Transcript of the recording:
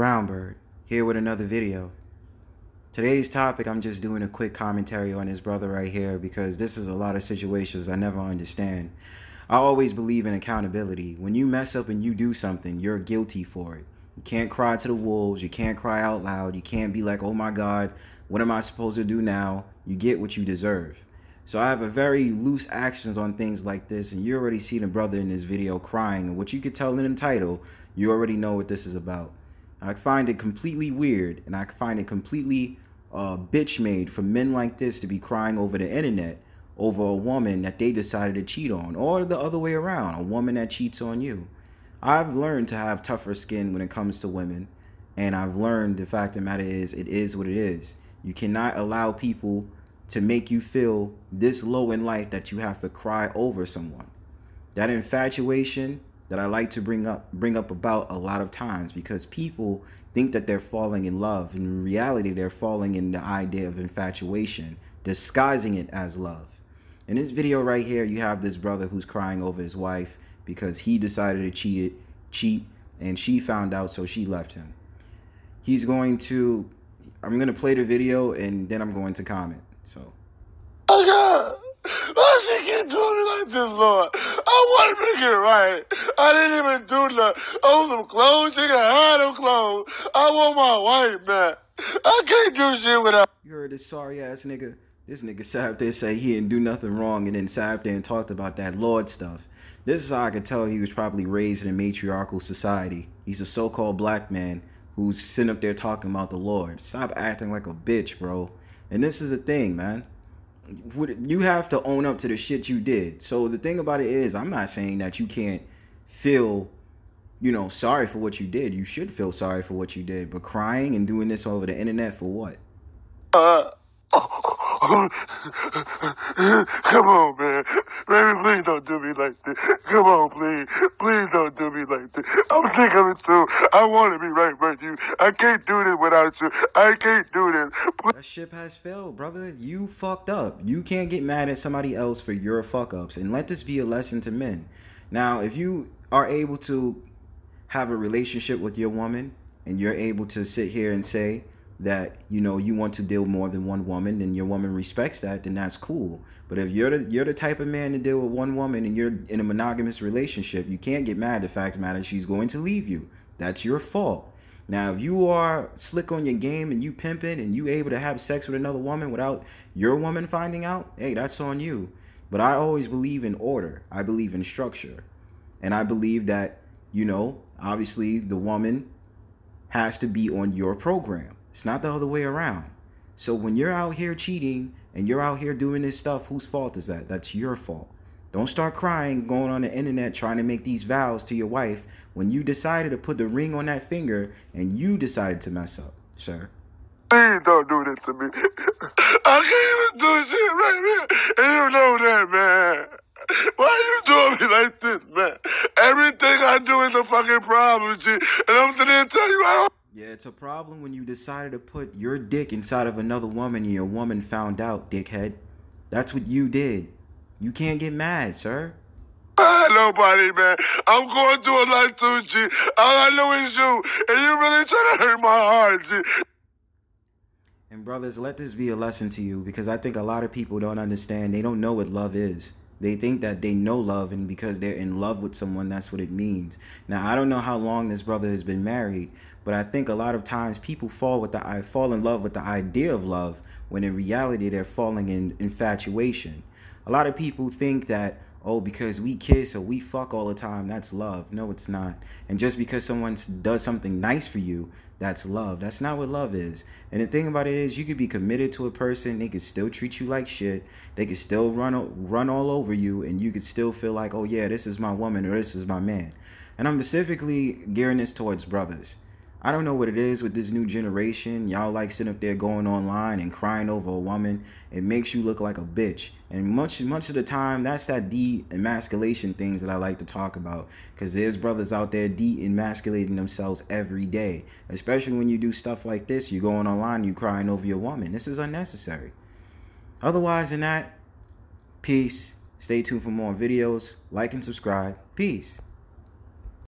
Brownbird, here with another video. Today's topic, I'm just doing a quick commentary on his brother right here because this is a lot of situations I never understand. I always believe in accountability. When you mess up and you do something, you're guilty for it. You can't cry to the wolves. You can't cry out loud. You can't be like, oh my God, what am I supposed to do now? You get what you deserve. So I have a very loose actions on things like this, and you already see the brother in this video crying. And what you could tell in the title, you already know what this is about. I find it completely weird and I find it completely uh, bitch made for men like this to be crying over the internet over a woman that they decided to cheat on, or the other way around, a woman that cheats on you. I've learned to have tougher skin when it comes to women, and I've learned the fact of the matter is, it is what it is. You cannot allow people to make you feel this low in life that you have to cry over someone. That infatuation that I like to bring up bring up about a lot of times because people think that they're falling in love in reality they're falling in the idea of infatuation disguising it as love in this video right here you have this brother who's crying over his wife because he decided to cheat cheat and she found out so she left him he's going to I'm gonna play the video and then I'm going to comment so oh God why she keep doing me like this Lord I want to make it right. I didn't even do nothing. Oh, some clothes, nigga, I had them clothes. I want my wife back. I can't do shit without. You heard this sorry ass nigga. This nigga sat up there say he didn't do nothing wrong and then sat up there and talked about that Lord stuff. This is how I could tell he was probably raised in a matriarchal society. He's a so-called black man who's sitting up there talking about the Lord. Stop acting like a bitch, bro. And this is the thing, man you have to own up to the shit you did. So the thing about it is, I'm not saying that you can't feel, you know, sorry for what you did. You should feel sorry for what you did. But crying and doing this over the internet for what? Uh, Come on, man. Baby, please don't do me like this. Come on, please. Please don't do me like this. I'm sick of it too. I want to be right with you. I can't do this without you. I can't do this. Please. That ship has failed, brother. You fucked up. You can't get mad at somebody else for your fuck ups. And let this be a lesson to men. Now, if you are able to have a relationship with your woman and you're able to sit here and say, that you know you want to deal more than one woman and your woman respects that then that's cool but if you're the, you're the type of man to deal with one woman and you're in a monogamous relationship you can't get mad the fact of the matter she's going to leave you that's your fault now if you are slick on your game and you pimping and you able to have sex with another woman without your woman finding out hey that's on you but i always believe in order i believe in structure and i believe that you know obviously the woman has to be on your program it's not the other way around. So when you're out here cheating and you're out here doing this stuff, whose fault is that? That's your fault. Don't start crying going on the internet trying to make these vows to your wife when you decided to put the ring on that finger and you decided to mess up, sir. Please don't do this to me. I can't even do shit right here. And you know that, man. Why you doing me like this, man? Everything I do is a fucking problem, G. And I'm sitting here telling you I don't. Yeah, it's a problem when you decided to put your dick inside of another woman and your woman found out, dickhead. That's what you did. You can't get mad, sir. Ah, nobody, man. I'm going through a lot too, G. All I know is you, and you really trying to hurt my heart, G. And brothers, let this be a lesson to you because I think a lot of people don't understand. They don't know what love is. They think that they know love, and because they're in love with someone, that's what it means. Now, I don't know how long this brother has been married, but I think a lot of times people fall with the I fall in love with the idea of love, when in reality they're falling in infatuation. A lot of people think that oh, because we kiss or we fuck all the time, that's love. No, it's not. And just because someone does something nice for you, that's love. That's not what love is. And the thing about it is, you could be committed to a person, they could still treat you like shit, they could still run run all over you, and you could still feel like, oh yeah, this is my woman or this is my man. And I'm specifically gearing this towards brothers. I don't know what it is with this new generation. Y'all like sitting up there going online and crying over a woman. It makes you look like a bitch. And much much of the time, that's that de emasculation things that I like to talk about. Cause there's brothers out there de emasculating themselves every day. Especially when you do stuff like this. You going online, you crying over your woman. This is unnecessary. Otherwise than that, peace. Stay tuned for more videos. Like and subscribe. Peace.